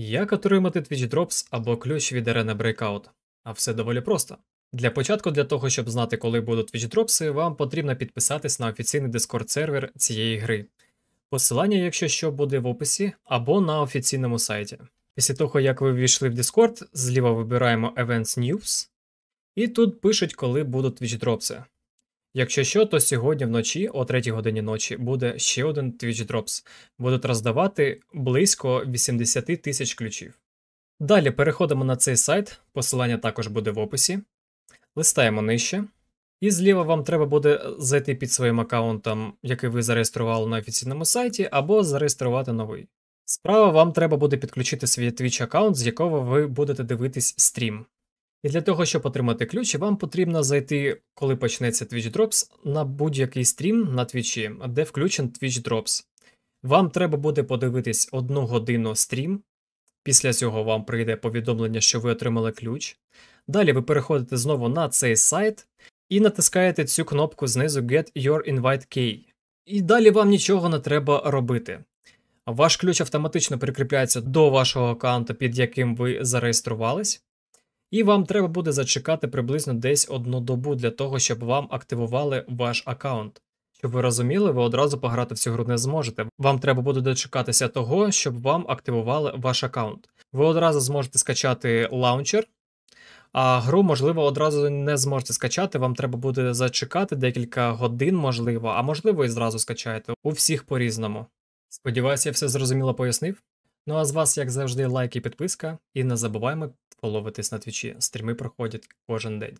Як отримати Twitch Drops або ключ від арени Breakout? А все доволі просто. Для початку, для того, щоб знати, коли будуть Twitch Drops, вам потрібно підписатись на офіційний Discord сервер цієї гри. Посилання, якщо що, буде в описі або на офіційному сайті. Після того, як ви ввійшли в Discord, зліва вибираємо Events News, і тут пишуть, коли будуть Twitch Drops. Якщо що, то сьогодні вночі, о 3 годині ночі, буде ще один Twitch Drops. Будуть роздавати близько 80 тисяч ключів. Далі переходимо на цей сайт, посилання також буде в описі. Листаємо нижче. І зліва вам треба буде зайти під своїм аккаунтом, який ви зареєстрували на офіційному сайті, або зареєструвати новий. Справа вам треба буде підключити свій Twitch аккаунт, з якого ви будете дивитись стрім. І для того, щоб отримати ключ, вам потрібно зайти, коли почнеться Twitch Drops, на будь-який стрім на Твічі, де включен Twitch Drops. Вам треба буде подивитись одну годину стрім. Після цього вам прийде повідомлення, що ви отримали ключ. Далі ви переходите знову на цей сайт і натискаєте цю кнопку знизу Get Your Invite Key. І далі вам нічого не треба робити. Ваш ключ автоматично прикріпляється до вашого аккаунту, під яким ви зареєструвались і вам треба буде зачекати приблизно десь одну добу для того, щоб вам активували ваш аккаунт. Щоб ви розуміли, ви одразу пограти в цю гру не зможете. Вам треба буде дочекатися того, щоб вам активували ваш аккаунт. Ви одразу зможете скачати лаунчер, а гру, можливо, одразу не зможете скачати. Вам треба буде зачекати декілька годин, можливо, а можливо, і зразу скачаєте. У всіх по різному. Сподіваюся, я все зрозуміло пояснив. Ну а з вас, як завжди, лайк і підписка, і не забуваємо Половитись на твічі. Стріми проходять кожен день.